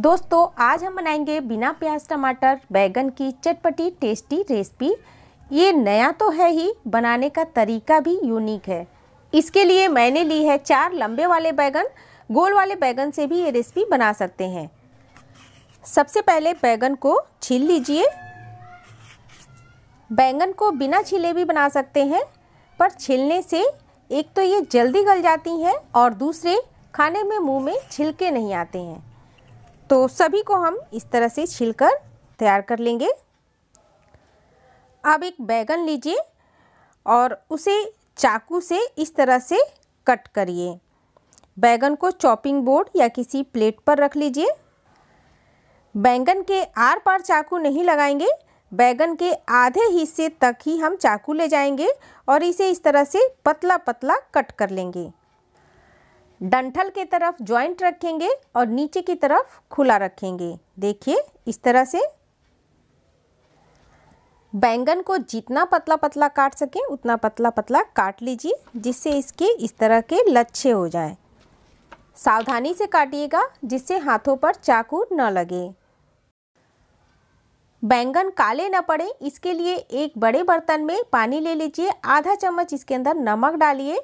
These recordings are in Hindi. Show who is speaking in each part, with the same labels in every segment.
Speaker 1: दोस्तों आज हम बनाएंगे बिना प्याज टमाटर बैगन की चटपटी टेस्टी रेसिपी ये नया तो है ही बनाने का तरीका भी यूनिक है इसके लिए मैंने ली है चार लंबे वाले बैगन गोल वाले बैगन से भी ये रेसिपी बना सकते हैं सबसे पहले बैगन को छील लीजिए बैंगन को बिना छिले भी बना सकते हैं पर छिलने से एक तो ये जल्दी गल जाती हैं और दूसरे खाने में मुंह में छिलके नहीं आते हैं तो सभी को हम इस तरह से कर तैयार कर लेंगे अब एक बैगन लीजिए और उसे चाकू से इस तरह से कट करिए बैगन को चॉपिंग बोर्ड या किसी प्लेट पर रख लीजिए बैंगन के आर पार चाकू नहीं लगाएंगे बैगन के आधे हिस्से तक ही हम चाकू ले जाएंगे और इसे इस तरह से पतला पतला कट कर लेंगे डंठल के तरफ ज्वाइंट रखेंगे और नीचे की तरफ खुला रखेंगे देखिए इस तरह से बैंगन को जितना पतला पतला काट सकें उतना पतला पतला काट लीजिए जिससे इसके इस तरह के लच्छे हो जाए सावधानी से काटिएगा जिससे हाथों पर चाकू न लगे बैंगन काले न पड़े इसके लिए एक बड़े बर्तन में पानी ले लीजिए आधा चम्मच इसके अंदर नमक डालिए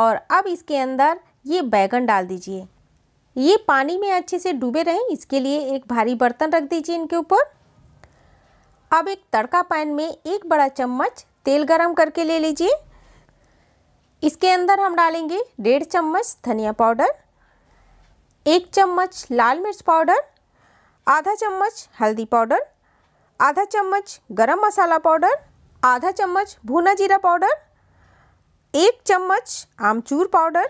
Speaker 1: और अब इसके अंदर ये बैगन डाल दीजिए ये पानी में अच्छे से डूबे रहें इसके लिए एक भारी बर्तन रख दीजिए इनके ऊपर अब एक तड़का पैन में एक बड़ा चम्मच तेल गरम करके ले लीजिए इसके अंदर हम डालेंगे डेढ़ चम्मच धनिया पाउडर एक चम्मच लाल मिर्च पाउडर आधा चम्मच हल्दी पाउडर आधा चम्मच गरम मसाला पाउडर आधा चम्मच भुना जीरा पाउडर एक चम्मच आमचूर पाउडर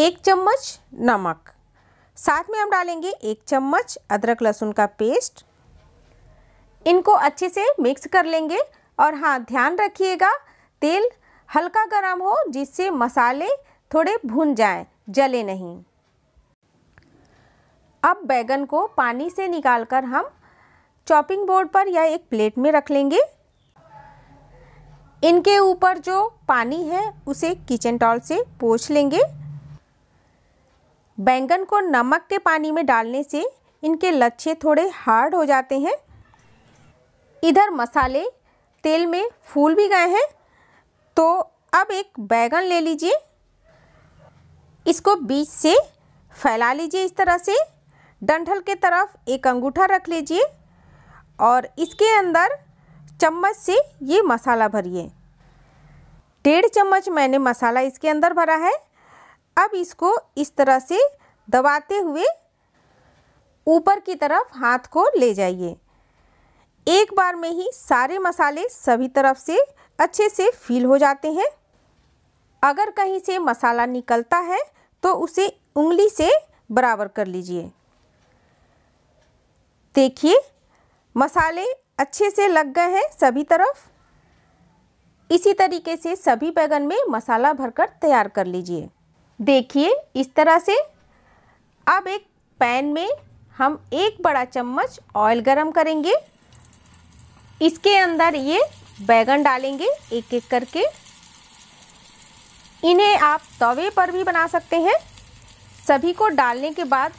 Speaker 1: एक चम्मच नमक साथ में हम डालेंगे एक चम्मच अदरक लहसुन का पेस्ट इनको अच्छे से मिक्स कर लेंगे और हाँ ध्यान रखिएगा तेल हल्का गर्म हो जिससे मसाले थोड़े भुन जाएं जले नहीं अब बैगन को पानी से निकालकर हम चॉपिंग बोर्ड पर या एक प्लेट में रख लेंगे इनके ऊपर जो पानी है उसे किचन टॉल से पोछ लेंगे बैंगन को नमक के पानी में डालने से इनके लच्छे थोड़े हार्ड हो जाते हैं इधर मसाले तेल में फूल भी गए हैं तो अब एक बैंगन ले लीजिए इसको बीच से फैला लीजिए इस तरह से डंठल के तरफ एक अंगूठा रख लीजिए और इसके अंदर चम्मच से ये मसाला भरिए डेढ़ चम्मच मैंने मसाला इसके अंदर भरा है अब इसको इस तरह से दबाते हुए ऊपर की तरफ हाथ को ले जाइए एक बार में ही सारे मसाले सभी तरफ से अच्छे से फील हो जाते हैं अगर कहीं से मसाला निकलता है तो उसे उंगली से बराबर कर लीजिए देखिए मसाले अच्छे से लग गए हैं सभी तरफ इसी तरीके से सभी बैगन में मसाला भरकर तैयार कर लीजिए देखिए इस तरह से अब एक पैन में हम एक बड़ा चम्मच ऑयल गरम करेंगे इसके अंदर ये बैगन डालेंगे एक एक करके इन्हें आप तवे पर भी बना सकते हैं सभी को डालने के बाद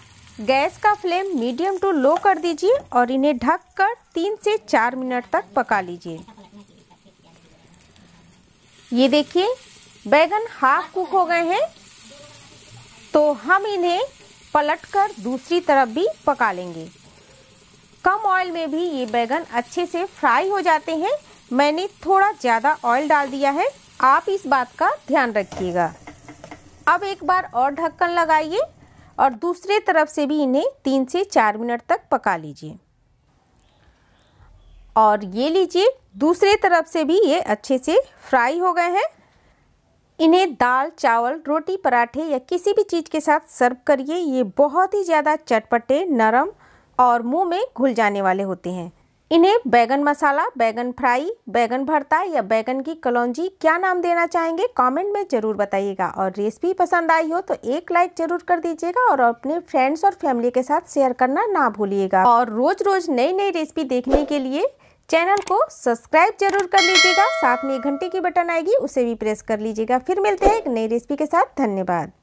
Speaker 1: गैस का फ्लेम मीडियम टू लो कर दीजिए और इन्हें ढक कर तीन से चार मिनट तक पका लीजिए ये देखिए बैगन हाफ कुक हो गए हैं तो हम इन्हें पलटकर दूसरी तरफ भी पका लेंगे कम ऑयल में भी ये बैगन अच्छे से फ्राई हो जाते हैं मैंने थोड़ा ज़्यादा ऑयल डाल दिया है आप इस बात का ध्यान रखिएगा अब एक बार और ढक्कन लगाइए और दूसरे तरफ से भी इन्हें तीन से चार मिनट तक पका लीजिए और ये लीजिए दूसरे तरफ से भी ये अच्छे से फ्राई हो गए हैं इन्हें दाल चावल रोटी पराठे या किसी भी चीज़ के साथ सर्व करिए ये बहुत ही ज़्यादा चटपटे नरम और मुंह में घुल जाने वाले होते हैं इन्हें बैगन मसाला बैगन फ्राई बैगन भरता या बैगन की कलौजी क्या नाम देना चाहेंगे कमेंट में ज़रूर बताइएगा और रेसिपी पसंद आई हो तो एक लाइक जरूर कर दीजिएगा और अपने फ्रेंड्स और फैमिली के साथ शेयर करना ना भूलिएगा और रोज़ रोज़ नई नई रेसिपी देखने के लिए चैनल को सब्सक्राइब जरूर कर लीजिएगा साथ में एक घंटे की बटन आएगी उसे भी प्रेस कर लीजिएगा फिर मिलते हैं एक नई रेसिपी के साथ धन्यवाद